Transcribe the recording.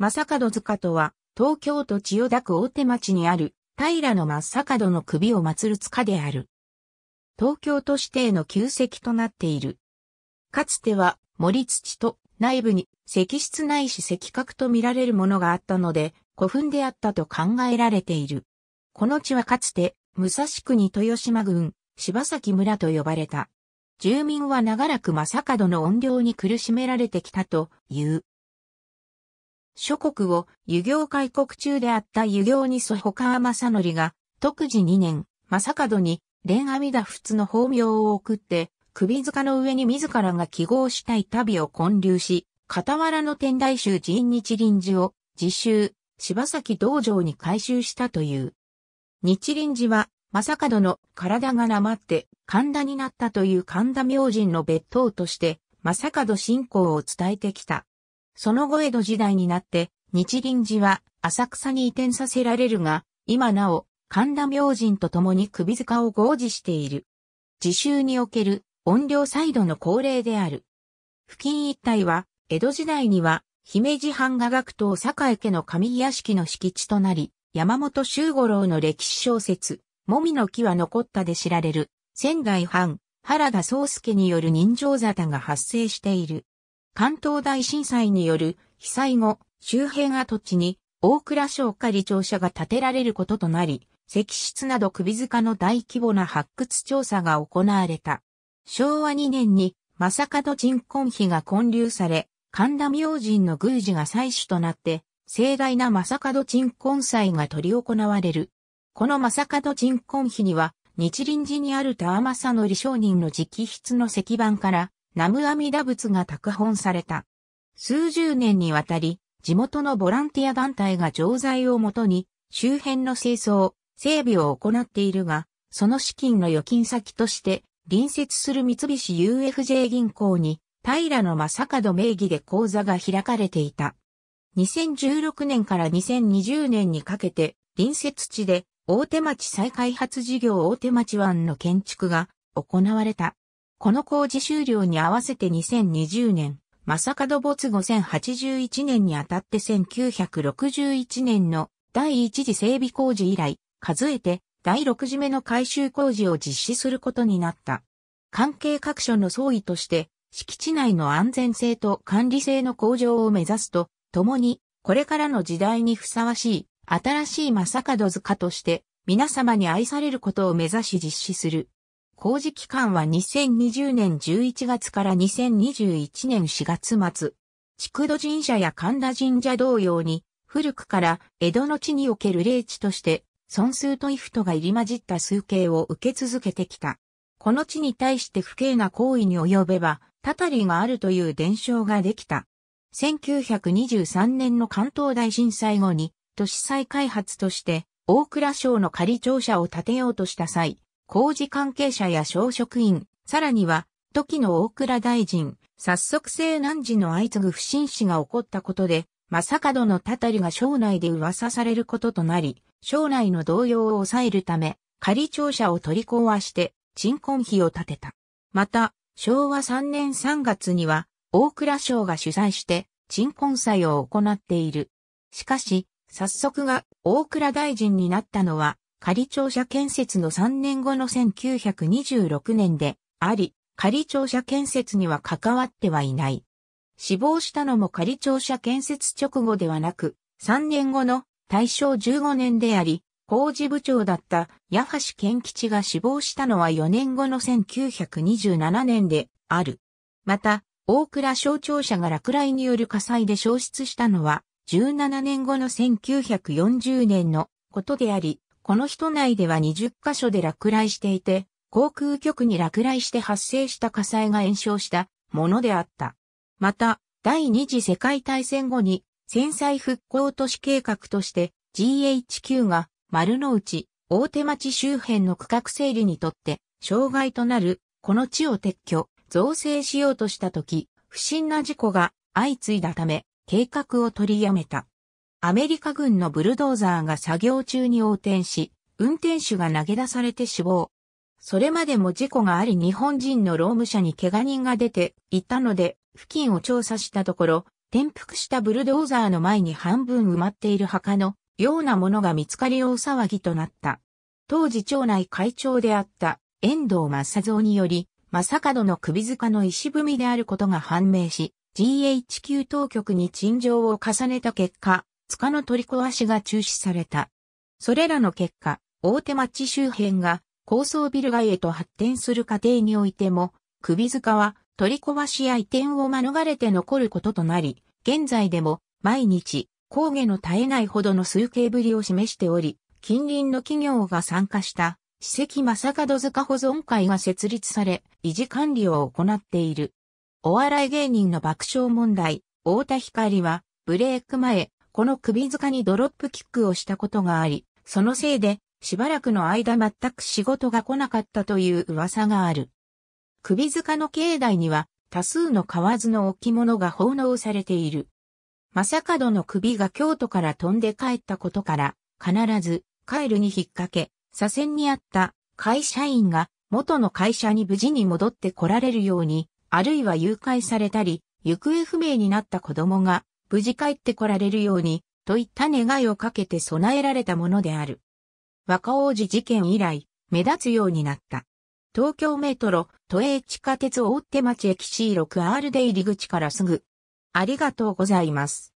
正門塚とは、東京都千代田区大手町にある、平の正門の首を祀る塚である。東京都指定の旧跡となっている。かつては、森土と内部に石室ないし石格と見られるものがあったので、古墳であったと考えられている。この地はかつて、武蔵国豊島郡、柴崎村と呼ばれた。住民は長らく正門の怨霊に苦しめられてきたという。諸国を遊行開国中であった遊行にそ他は正則が、特時2年、正門に、蓮阿弥陀仏の法名を送って、首塚の上に自らが記号したい旅を建立し、傍らの天台宗神日臨時を、自習、柴崎道場に改修したという。日輪寺は、正門の体がなまって神田になったという神田明神の別当として、正門信仰を伝えてきた。その後江戸時代になって、日輪寺は浅草に移転させられるが、今なお、神田明神と共に首塚を合示している。自習における音量サイドの恒例である。付近一帯は、江戸時代には、姫路藩画学坂江家の上屋敷の敷地となり、山本周五郎の歴史小説、もみの木は残ったで知られる、仙台藩、原田宗介による人情沙汰が発生している。関東大震災による被災後、周辺跡地に大倉省事庁舎が建てられることとなり、石室など首塚の大規模な発掘調査が行われた。昭和2年に正門鎮魂碑が建立され、神田明神の宮司が祭主となって、盛大な正門鎮魂祭が執り行われる。この正門鎮魂碑には、日輪寺にある田天正則商人の直筆の石板から、南無阿弥陀仏が拓本された。数十年にわたり、地元のボランティア団体が錠剤をもとに、周辺の清掃、整備を行っているが、その資金の預金先として、隣接する三菱 UFJ 銀行に、平野正門名義で口座が開かれていた。2016年から2020年にかけて、隣接地で大手町再開発事業大手町湾の建築が行われた。この工事終了に合わせて2020年、正門没後1081年にあたって1961年の第一次整備工事以来、数えて第6次目の改修工事を実施することになった。関係各所の総意として、敷地内の安全性と管理性の向上を目指すと、共に、これからの時代にふさわしい、新しい正門塚として、皆様に愛されることを目指し実施する、工事期間は2020年11月から2021年4月末。筑戸神社や神田神社同様に、古くから江戸の地における霊地として、尊数とイフトが入り混じった数形を受け続けてきた。この地に対して不敬な行為に及べば、たたりがあるという伝承ができた。1923年の関東大震災後に、都市再開発として、大蔵省の仮庁舎を建てようとした際、工事関係者や小職員、さらには、時の大倉大臣、早速西南寺の相次ぐ不審死が起こったことで、正門のたたりが省内で噂されることとなり、省内の動揺を抑えるため、仮庁舎を取り壊して、鎮魂碑を建てた。また、昭和3年3月には、大倉省が主催して、鎮魂祭を行っている。しかし、早速が大倉大臣になったのは、仮庁舎建設の3年後の1926年であり、仮庁舎建設には関わってはいない。死亡したのも仮庁舎建設直後ではなく、3年後の大正15年であり、工事部長だった八橋健吉が死亡したのは4年後の1927年である。また、大倉省庁舎が落雷による火災で消失したのは17年後の1940年のことであり、この人内では20カ所で落雷していて、航空局に落雷して発生した火災が延焼したものであった。また、第二次世界大戦後に戦災復興都市計画として GHQ が丸の内、大手町周辺の区画整理にとって障害となるこの地を撤去、造成しようとした時、不審な事故が相次いだため計画を取りやめた。アメリカ軍のブルドーザーが作業中に横転し、運転手が投げ出されて死亡。それまでも事故があり日本人の労務者に怪我人が出ていたので、付近を調査したところ、転覆したブルドーザーの前に半分埋まっている墓のようなものが見つかり大騒ぎとなった。当時町内会長であった遠藤正造により、正門の首塚の石踏みであることが判明し、GHQ 当局に陳情を重ねた結果、塚の取り壊しが中止された。それらの結果、大手町周辺が高層ビル街へと発展する過程においても、首塚は取り壊しや移転を免れて残ることとなり、現在でも毎日、工芸の絶えないほどの数形ぶりを示しており、近隣の企業が参加した史跡正門塚保存会が設立され、維持管理を行っている。お笑い芸人の爆笑問題、太田光は、ブレイク前、この首塚にドロップキックをしたことがあり、そのせいで、しばらくの間全く仕事が来なかったという噂がある。首塚の境内には、多数の河の置物が奉納されている。正門の首が京都から飛んで帰ったことから、必ず、帰るに引っ掛け、左遷にあった会社員が元の会社に無事に戻って来られるように、あるいは誘拐されたり、行方不明になった子供が無事帰ってこられるように、といった願いをかけて備えられたものである。若王子事件以来、目立つようになった。東京メトロ、都営地下鉄大手町駅 C6R で入り口からすぐ。ありがとうございます。